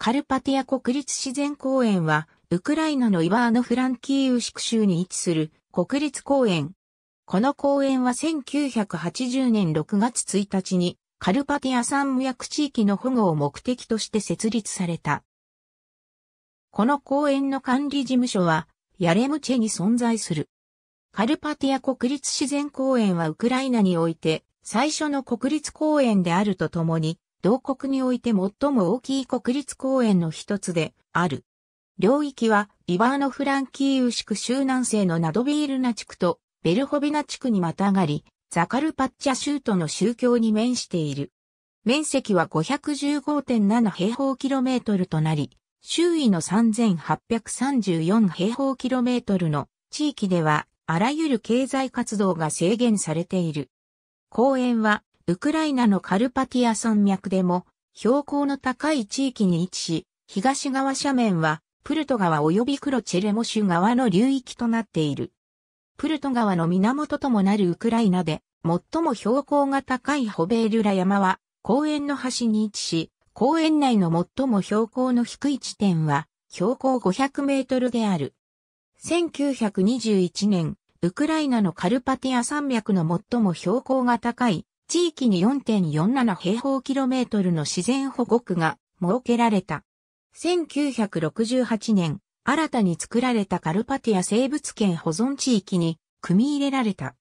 カルパティア国立自然公園は、ウクライナのイバーノフランキーウシク州に位置する国立公園。この公園は1980年6月1日にカルパティア山無薬地域の保護を目的として設立された。この公園の管理事務所はヤレムチェに存在する。カルパティア国立自然公園はウクライナにおいて最初の国立公園であるとともに同国において最も大きい国立公園の一つである。領域は、イバーノフランキーウシク州南西のナドビールナ地区とベルホビナ地区にまたがり、ザカルパッチャ州との宗教に面している。面積は515.7平方キロメートルとなり、周囲の3834平方キロメートルの地域では、あらゆる経済活動が制限されている。公園は、ウクライナのカルパティア山脈でも標高の高い地域に位置し、東側斜面はプルト川及びクロチェレモシュ川の流域となっている。プルト川の源ともなるウクライナで最も標高が高いホベールラ山は公園の端に位置し、公園内の最も標高の低い地点は標高500メートルである。1921年、ウクライナのカルパティア山脈の最も標高が高い地域に4.47平方キロメートルの自然保護区が設けられた。1968年、新たに作られたカルパティア生物圏保存地域に組み入れられた。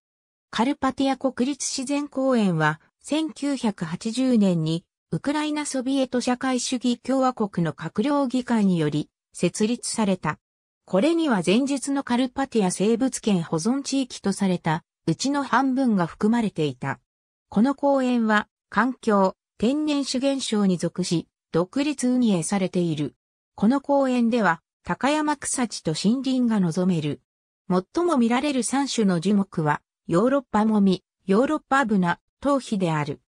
カルパティア国立自然公園は1980年にウクライナソビエト社会主義共和国の閣僚議会により設立された。これには前述のカルパティア生物圏保存地域とされたうちの半分が含まれていた。この公園は環境、天然資源省に属し、独立運営されている。この公園では高山草地と森林が望める。最も見られる3種の樹木は、ヨーロッパモミ、ヨーロッパブナ、頭皮である。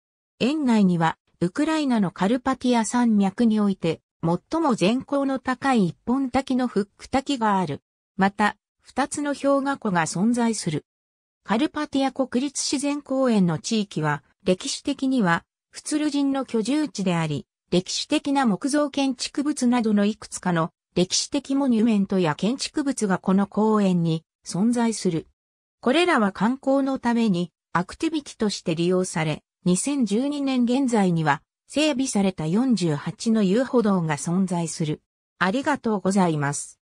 園内には、ウクライナのカルパティア山脈において、最も全高の高い一本滝のフック滝がある。また、二つの氷河湖が存在する。カルパティア国立自然公園の地域は、歴史的には、フツル人の居住地であり、歴史的な木造建築物などのいくつかの歴史的モニュメントや建築物がこの公園に存在する。これらは観光のためにアクティビティとして利用され、2012年現在には整備された48の遊歩道が存在する。ありがとうございます。